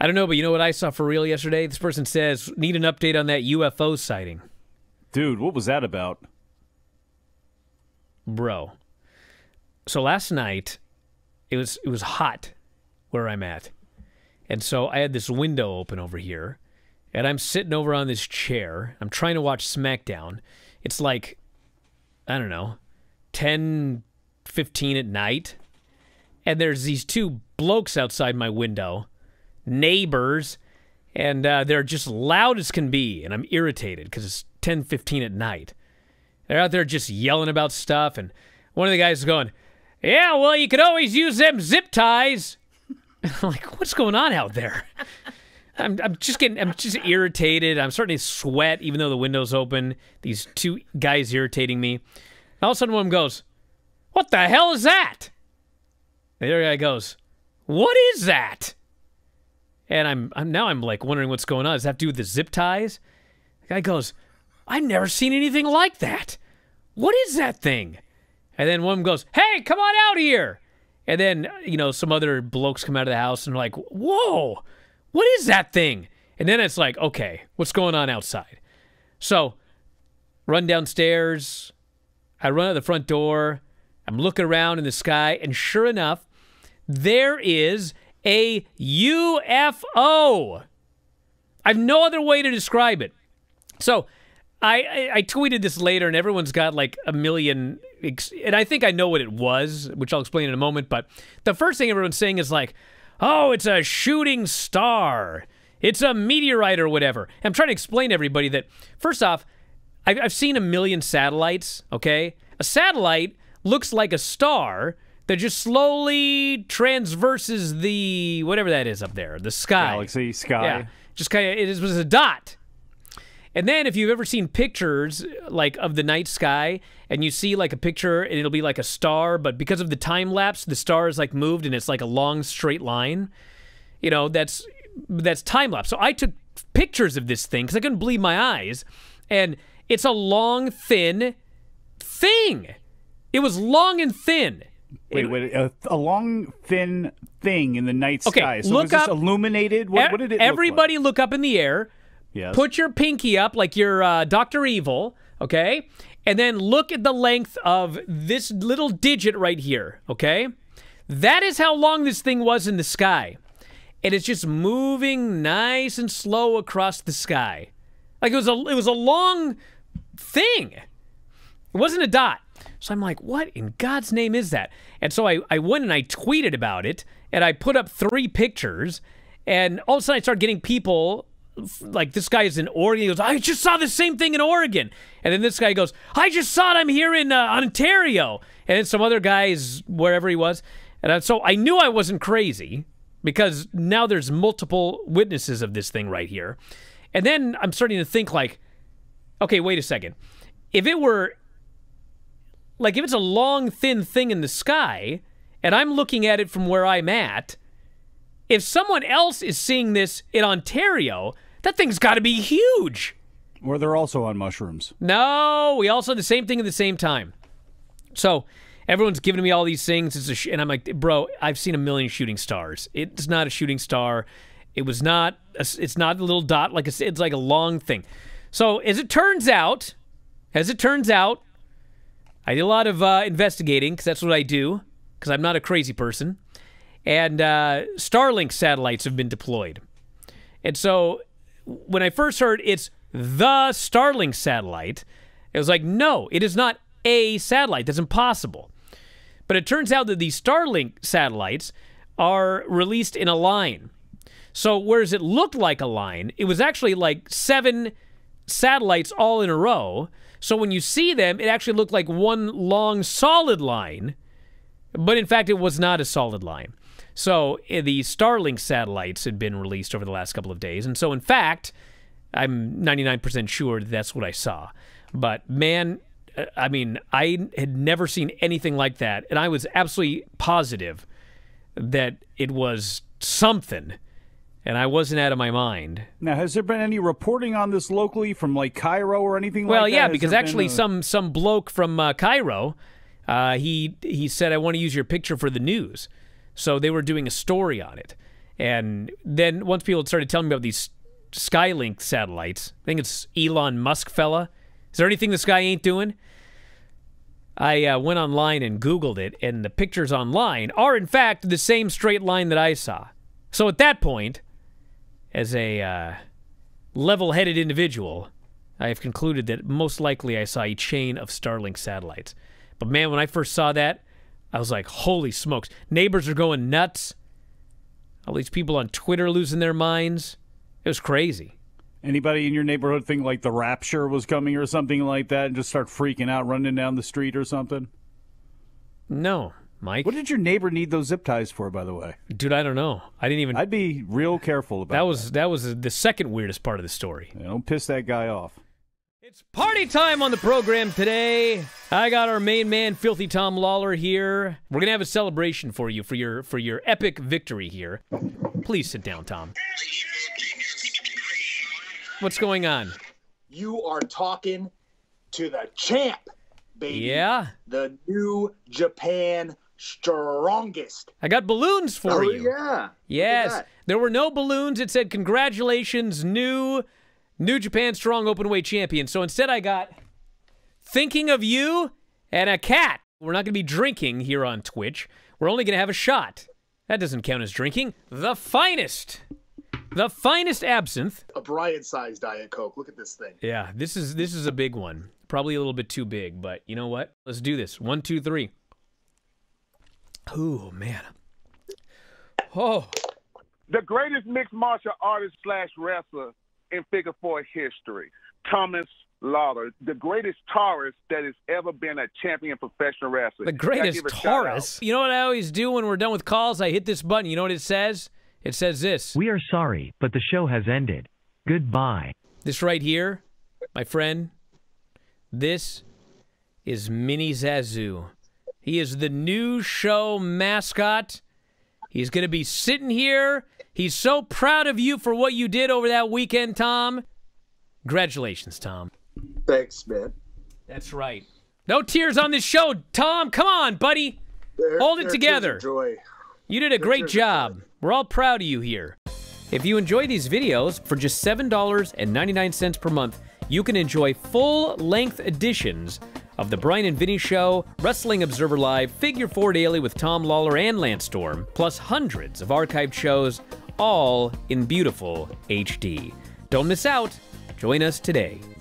I don't know, but you know what I saw for real yesterday? This person says, need an update on that UFO sighting. Dude, what was that about? Bro. So last night, it was it was hot where I'm at. And so I had this window open over here, and I'm sitting over on this chair. I'm trying to watch SmackDown. It's like I don't know, 10 15 at night. And there's these two blokes outside my window neighbors, and uh, they're just loud as can be. And I'm irritated because it's 10:15 at night. They're out there just yelling about stuff, and one of the guys is going, "Yeah, well, you could always use them zip ties." I'm like, "What's going on out there?" I'm, I'm just getting, I'm just irritated. I'm starting to sweat, even though the window's open. These two guys irritating me. And all of a sudden, one of them goes, "What the hell is that?" And the other guy goes, "What is that?" And I'm, I'm now I'm like wondering what's going on. Does that have to do with the zip ties? The guy goes, I've never seen anything like that. What is that thing? And then one goes, Hey, come on out here. And then, you know, some other blokes come out of the house and are like, Whoa, what is that thing? And then it's like, Okay, what's going on outside? So run downstairs. I run out the front door. I'm looking around in the sky. And sure enough, there is a UFO. I have no other way to describe it. So I, I, I tweeted this later, and everyone's got like a million. And I think I know what it was, which I'll explain in a moment. But the first thing everyone's saying is like, oh, it's a shooting star. It's a meteorite or whatever. And I'm trying to explain to everybody that, first off, I've, I've seen a million satellites, okay? A satellite looks like a star, that just slowly transverses the whatever that is up there, the sky. Galaxy, sky. Yeah. Just kind of, it was a dot. And then if you've ever seen pictures like of the night sky and you see like a picture and it'll be like a star, but because of the time lapse, the star is like moved and it's like a long straight line. You know, that's that's time lapse. So I took pictures of this thing because I couldn't believe my eyes. And it's a long, thin thing. It was long and thin. Wait, wait, a, a, long thin thing in the night okay, sky. So look up, illuminated? What, e what did it Everybody look, like? look, up in the air. Yes. Put your pinky up like you're uh, Dr. Evil, okay? And then look at the length of this little digit right here, okay? That is how long this thing was in the sky. And it's just moving nice and slow across the sky. Like it was a it was a long thing. It wasn't a dot. So I'm like, what in God's name is that? And so I, I went and I tweeted about it and I put up three pictures. And all of a sudden I started getting people like this guy is in Oregon. He goes, I just saw the same thing in Oregon. And then this guy goes, I just saw it. I'm here in uh, Ontario. And then some other guys, wherever he was. And so I knew I wasn't crazy because now there's multiple witnesses of this thing right here. And then I'm starting to think like, okay, wait a second. If it were like if it's a long thin thing in the sky and I'm looking at it from where I'm at, if someone else is seeing this in Ontario, that thing's got to be huge. Or they're also on mushrooms. No, we all saw the same thing at the same time. So everyone's giving me all these things, and I'm like, bro, I've seen a million shooting stars. It's not a shooting star. It was not. A, it's not a little dot. Like a, it's like a long thing. So as it turns out, as it turns out, I did a lot of uh, investigating because that's what I do, because I'm not a crazy person. And uh, Starlink satellites have been deployed. And so when I first heard it's the Starlink satellite, it was like, no, it is not a satellite. That's impossible. But it turns out that these Starlink satellites are released in a line. So whereas it looked like a line, it was actually like seven satellites all in a row. So when you see them, it actually looked like one long solid line, but in fact, it was not a solid line. So eh, the Starlink satellites had been released over the last couple of days. And so, in fact, I'm 99% sure that's what I saw. But man, eh, I mean, I had never seen anything like that. And I was absolutely positive that it was something and I wasn't out of my mind. Now, has there been any reporting on this locally from like Cairo or anything? Well, like yeah, that? because actually, a... some some bloke from uh, Cairo, uh, he he said, "I want to use your picture for the news," so they were doing a story on it. And then once people started telling me about these Skylink satellites, I think it's Elon Musk fella. Is there anything this guy ain't doing? I uh, went online and Googled it, and the pictures online are in fact the same straight line that I saw. So at that point, as a uh, level-headed individual, I have concluded that most likely I saw a chain of Starlink satellites. But man, when I first saw that, I was like, holy smokes. Neighbors are going nuts. All these people on Twitter losing their minds. It was crazy. Anybody in your neighborhood think like the rapture was coming or something like that and just start freaking out, running down the street or something? No. Mike. What did your neighbor need those zip ties for, by the way? Dude, I don't know. I didn't even. I'd be real careful about that. Was that, that was the second weirdest part of the story. Yeah, don't piss that guy off. It's party time on the program today. I got our main man, Filthy Tom Lawler, here. We're gonna have a celebration for you for your for your epic victory here. Please sit down, Tom. What's going on? You are talking to the champ, baby. Yeah. The new Japan strongest. I got balloons for oh, you. Yeah. Yes. There were no balloons. It said, congratulations, new New Japan Strong Openweight Champion. So instead I got thinking of you and a cat. We're not going to be drinking here on Twitch. We're only going to have a shot. That doesn't count as drinking. The finest. The finest absinthe. A Bryant-sized Diet Coke. Look at this thing. Yeah, this is this is a big one. Probably a little bit too big, but you know what? Let's do this. One, two, three. Oh man. Oh. The greatest mixed martial artist slash wrestler in figure four history, Thomas Lawler, the greatest Taurus that has ever been a champion professional wrestler. The greatest Taurus. You know what I always do when we're done with calls? I hit this button. You know what it says? It says this. We are sorry, but the show has ended. Goodbye. This right here, my friend, this is Mini Zazu. He is the new show mascot. He's going to be sitting here. He's so proud of you for what you did over that weekend, Tom. Congratulations, Tom. Thanks, man. That's right. No tears on this show, Tom. Come on, buddy. There, Hold it together. You did a there, great job. A We're all proud of you here. If you enjoy these videos, for just $7.99 per month, you can enjoy full-length editions of The Brian and Vinny Show, Wrestling Observer Live, Figure 4 Daily with Tom Lawler and Lance Storm, plus hundreds of archived shows, all in beautiful HD. Don't miss out. Join us today.